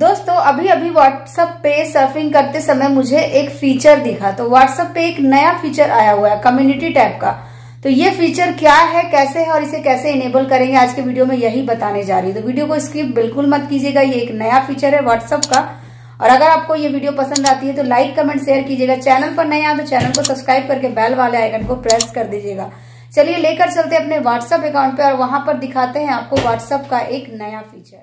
दोस्तों अभी अभी व्हाट्सएप पे सर्फिंग करते समय मुझे एक फीचर दिखा तो व्हाट्सएप पे एक नया फीचर आया हुआ है कम्युनिटी टैब का तो ये फीचर क्या है कैसे है और इसे कैसे इनेबल करेंगे आज के वीडियो में यही बताने जा रही है तो वीडियो को स्किप बिल्कुल मत कीजिएगा ये एक नया फीचर है व्हाट्सएप का और अगर आपको ये वीडियो पसंद आती है तो लाइक कमेंट शेयर कीजिएगा चैनल पर नया आए तो चैनल को सब्सक्राइब करके बैल वाले आइकन को प्रेस कर दीजिएगा चलिए लेकर चलते अपने व्हाट्सअप अकाउंट पे और वहां पर दिखाते हैं आपको व्हाट्सअप का एक नया फीचर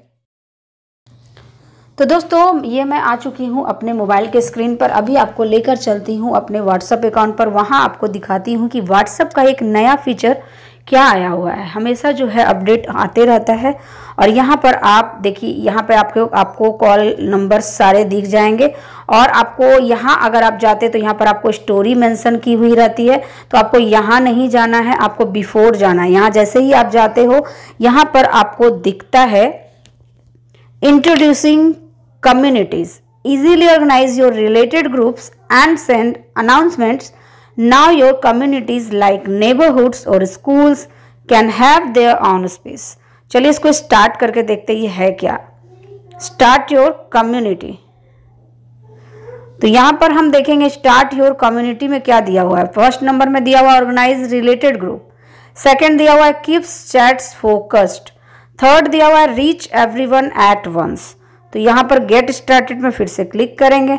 तो दोस्तों ये मैं आ चुकी हूँ अपने मोबाइल के स्क्रीन पर अभी आपको लेकर चलती हूँ अपने व्हाट्सअप अकाउंट पर वहाँ आपको दिखाती हूँ कि व्हाट्सअप का एक नया फीचर क्या आया हुआ है हमेशा जो है अपडेट आते रहता है और यहाँ पर आप देखिए यहाँ पे आपको आपको कॉल नंबर सारे दिख जाएंगे और आपको यहाँ अगर आप जाते तो यहाँ पर आपको स्टोरी मेंशन की हुई रहती है तो आपको यहाँ नहीं जाना है आपको बिफोर जाना है यहाँ जैसे ही आप जाते हो यहाँ पर आपको दिखता है introducing communities. Easily organize your related groups and send announcements. Now your communities like neighborhoods or schools can have their own space. चलिए इसको स्टार्ट करके देखते ये है क्या स्टार्ट योर कम्युनिटी तो यहाँ पर हम देखेंगे स्टार्ट योर कम्युनिटी में क्या दिया हुआ है फर्स्ट नंबर में दिया हुआ ऑर्गेनाइज रिलेटेड ग्रुप सेकंड दिया हुआ है कीप्स चैट्स फोकस्ड थर्ड दिया हुआ है रीच एवरीवन एट वंस तो यहाँ पर गेट स्टार्टेड में फिर से क्लिक करेंगे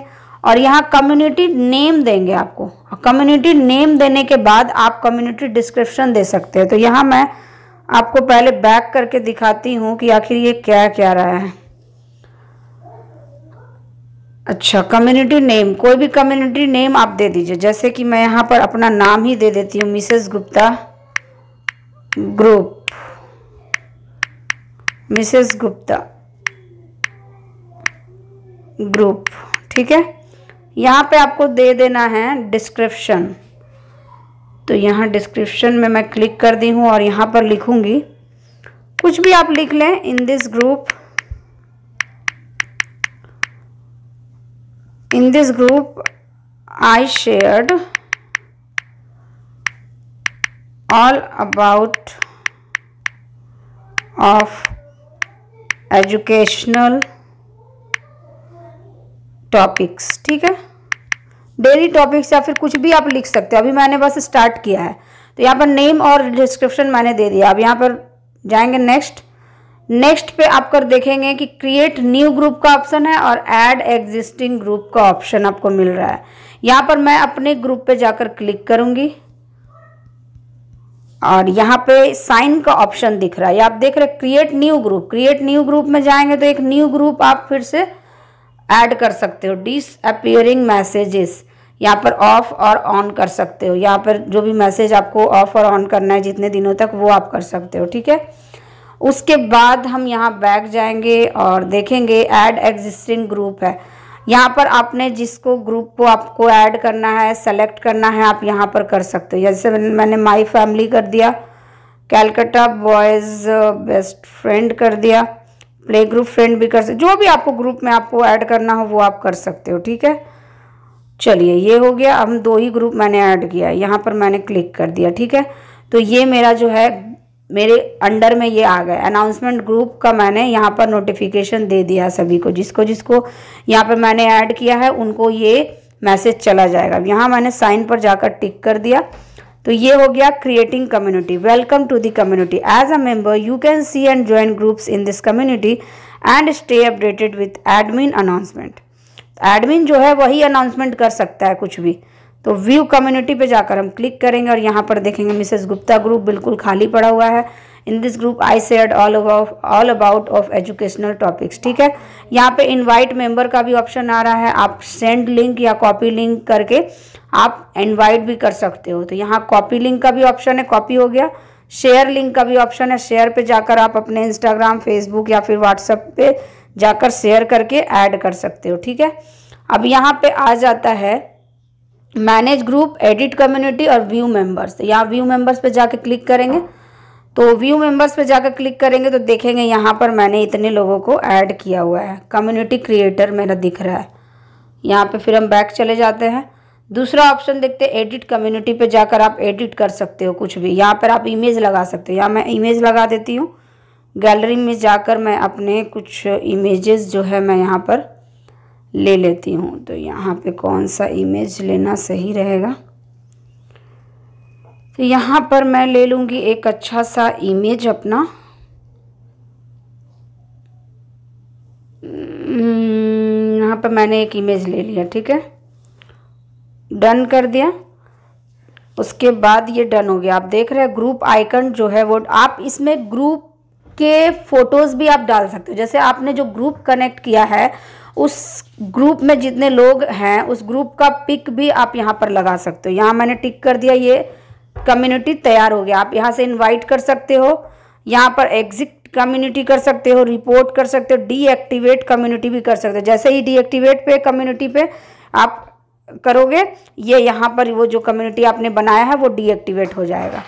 और यहाँ कम्युनिटी नेम देंगे आपको कम्युनिटी नेम देने के बाद आप कम्युनिटी डिस्क्रिप्शन दे सकते हैं तो यहाँ मैं आपको पहले बैक करके दिखाती हूँ कि आखिर ये क्या क्या रहा है अच्छा कम्युनिटी नेम कोई भी कम्युनिटी नेम आप दे दीजिए जैसे कि मैं यहाँ पर अपना नाम ही दे देती हूँ Mrs Gupta group Mrs Gupta group ठीक है यहाँ पे आपको दे देना है डिस्क्रिप्शन तो यहाँ डिस्क्रिप्शन में मैं क्लिक कर दी हूँ और यहाँ पर लिखूँगी कुछ भी आप लिख लें in this group in this group I shared all about of educational topics ठीक है डेली टॉपिक्स या फिर कुछ भी आप लिख सकते हो अभी मैंने बस स्टार्ट किया है तो यहाँ पर नेम और डिस्क्रिप्शन मैंने दे दिया अब यहाँ पर जाएंगे नेक्स्ट नेक्स्ट पे आप कर देखेंगे कि क्रिएट न्यू ग्रुप का ऑप्शन है और ऐड एग्जिस्टिंग ग्रुप का ऑप्शन आपको मिल रहा है यहाँ पर मैं अपने ग्रुप पे जाकर क्लिक करूँगी और यहाँ पे साइन का ऑप्शन दिख रहा है आप देख रहे create new group create new group में जाएंगे तो एक न्यू ग्रुप आप फिर से ऐड कर सकते हो डिस अपियरिंग मैसेजेस यहाँ पर ऑफ और ऑन कर सकते हो यहाँ पर जो भी मैसेज आपको ऑफ और ऑन करना है जितने दिनों तक वो आप कर सकते हो ठीक है उसके बाद हम यहाँ बैक जाएंगे और देखेंगे ऐड एग्जिस्टिंग ग्रुप है यहाँ पर आपने जिसको ग्रुप को आपको ऐड करना है सेलेक्ट करना है आप यहाँ पर कर सकते हो जैसे मैंने माई फैमिली कर दिया कैलकटा बॉयज़ बेस्ट फ्रेंड कर दिया प्ले ग्रुप फ्रेंड भी कर सकते जो भी आपको ग्रुप में आपको ऐड करना हो वो आप कर सकते हो ठीक है चलिए ये हो गया अब दो ही ग्रुप मैंने ऐड किया यहाँ पर मैंने क्लिक कर दिया ठीक है तो ये मेरा जो है मेरे अंडर में ये आ गया अनाउंसमेंट ग्रुप का मैंने यहाँ पर नोटिफिकेशन दे दिया सभी को जिसको जिसको यहाँ पर मैंने ऐड किया है उनको ये मैसेज चला जाएगा यहाँ मैंने साइन पर जाकर टिक कर दिया तो ये हो गया creating community welcome to the community as a member you can see and join groups in this community and stay updated with admin announcement admin जो है वही अनाउंसमेंट कर सकता है कुछ भी तो व्यू कम्युनिटी पे जाकर हम क्लिक करेंगे और यहाँ पर देखेंगे मिसेस गुप्ता ग्रुप बिल्कुल खाली पड़ा हुआ है in this group I said all about all about of educational topics ठीक है यहाँ पे इनवाइट मेंबर का भी ऑप्शन आ रहा है आप सेंड लिंक या कॉपी लिंक करके आप इनवाइट भी कर सकते हो तो यहाँ कॉपी लिंक का भी ऑप्शन है कॉपी हो गया शेयर लिंक का भी ऑप्शन है शेयर पे जाकर आप अपने इंस्टाग्राम फेसबुक या फिर व्हाट्सएप पे जाकर शेयर करके ऐड कर सकते हो ठीक है अब यहाँ पे आ जाता है मैनेज ग्रुप एडिट कम्युनिटी और व्यू मेंबर्स तो यहाँ व्यू मेंबर्स पे जाके क्लिक करेंगे तो व्यू मेंबर्स पे जाकर क्लिक करेंगे तो देखेंगे यहाँ पर मैंने इतने लोगों को ऐड किया हुआ है कम्युनिटी क्रिएटर मेरा दिख रहा है यहाँ पे फिर हम बैक चले जाते हैं दूसरा ऑप्शन देखते हैं एडिट कम्युनिटी पे जाकर आप एडिट कर सकते हो कुछ भी यहाँ पर आप इमेज लगा सकते हो यहाँ मैं इमेज लगा देती हूँ गैलरी में जाकर मैं अपने कुछ इमेजेस जो है मैं यहाँ पर ले लेती हूँ तो यहाँ पे कौन सा इमेज लेना सही रहेगा तो यहाँ पर मैं ले लूँगी एक अच्छा सा इमेज अपना हम्म, यहाँ पर मैंने एक इमेज ले लिया ठीक है डन कर दिया उसके बाद ये डन हो गया आप देख रहे हैं ग्रुप आइकन जो है वो आप इसमें ग्रुप के फ़ोटोज़ भी आप डाल सकते हो जैसे आपने जो ग्रुप कनेक्ट किया है उस ग्रुप में जितने लोग हैं उस ग्रुप का पिक भी आप यहाँ पर लगा सकते हो यहाँ मैंने टिक कर दिया ये कम्युनिटी तैयार हो गया आप यहाँ से इनवाइट कर सकते हो यहाँ पर एग्जिट कम्युनिटी कर सकते हो रिपोर्ट कर सकते हो डीएक्टिवेट कम्युनिटी भी कर सकते हो जैसे ही डीएक्टिवेट पे कम्युनिटी पे आप करोगे ये यहाँ पर वो जो कम्युनिटी आपने बनाया है वो डीएक्टिवेट हो जाएगा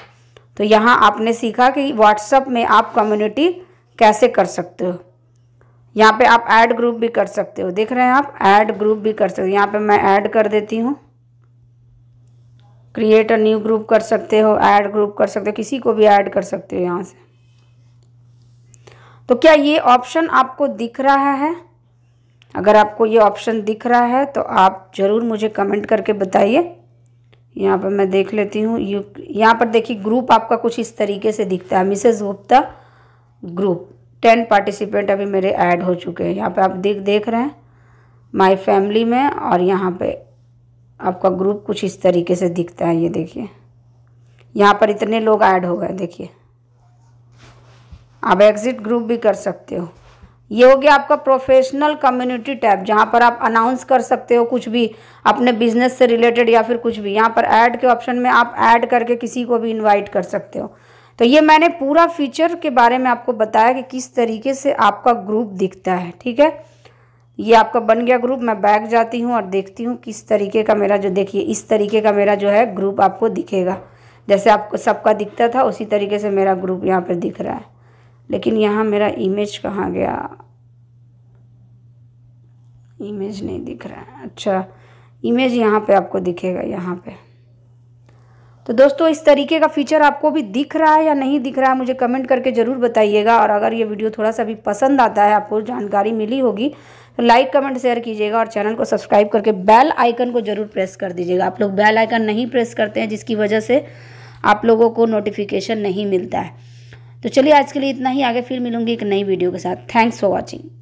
तो यहाँ आपने सीखा कि व्हाट्सअप में आप कम्युनिटी कैसे कर सकते हो यहाँ पे आप ऐड ग्रुप भी कर सकते हो देख रहे हैं आप ऐड ग्रुप भी कर सकते हो यहाँ पे मैं ऐड कर देती हूँ क्रिएट अ न्यू ग्रुप कर सकते हो ऐड ग्रुप कर सकते हो किसी को भी ऐड कर सकते हो यहाँ से तो क्या ये ऑप्शन आपको दिख रहा है अगर आपको ये ऑप्शन दिख रहा है तो आप ज़रूर मुझे कमेंट करके बताइए यहाँ पर मैं देख लेती हूँ यू यहाँ पर देखिए ग्रुप आपका कुछ इस तरीके से दिखता है Mrs Gupta group ten participant अभी मेरे ऐड हो चुके हैं यहाँ पे आप देख देख रहे हैं माय फैमिली में और यहाँ पे आपका ग्रुप कुछ इस तरीके से दिखता है ये देखिए यहाँ पर इतने लोग ऐड हो गए देखिए आप एग्ज़िट ग्रुप भी कर सकते हो ये हो गया आपका प्रोफेशनल कम्युनिटी टैब जहाँ पर आप अनाउंस कर सकते हो कुछ भी अपने बिजनेस से रिलेटेड या फिर कुछ भी यहाँ पर ऐड के ऑप्शन में आप ऐड करके किसी को भी इनवाइट कर सकते हो तो ये मैंने पूरा फीचर के बारे में आपको बताया कि किस तरीके से आपका ग्रुप दिखता है ठीक है ये आपका बन गया ग्रुप मैं बैग जाती हूँ और देखती हूँ किस तरीके का मेरा जो देखिए इस तरीके का मेरा जो है ग्रुप आपको दिखेगा जैसे आपको सबका दिखता था उसी तरीके से मेरा ग्रुप यहाँ पर दिख रहा है लेकिन यहाँ मेरा इमेज कहाँ गया इमेज नहीं दिख रहा है अच्छा इमेज यहाँ पे आपको दिखेगा यहाँ पे तो दोस्तों इस तरीके का फीचर आपको भी दिख रहा है या नहीं दिख रहा है मुझे कमेंट करके ज़रूर बताइएगा और अगर ये वीडियो थोड़ा सा भी पसंद आता है आपको जानकारी मिली होगी तो लाइक कमेंट शेयर कीजिएगा और चैनल को सब्सक्राइब करके बेल आइकन को ज़रूर प्रेस कर दीजिएगा आप लोग बेल आइकन नहीं प्रेस करते हैं जिसकी वजह से आप लोगों को नोटिफिकेशन नहीं मिलता है तो चलिए आज के लिए इतना ही आगे फिर मिलूंगी एक नई वीडियो के साथ थैंक्स फॉर वॉचिंग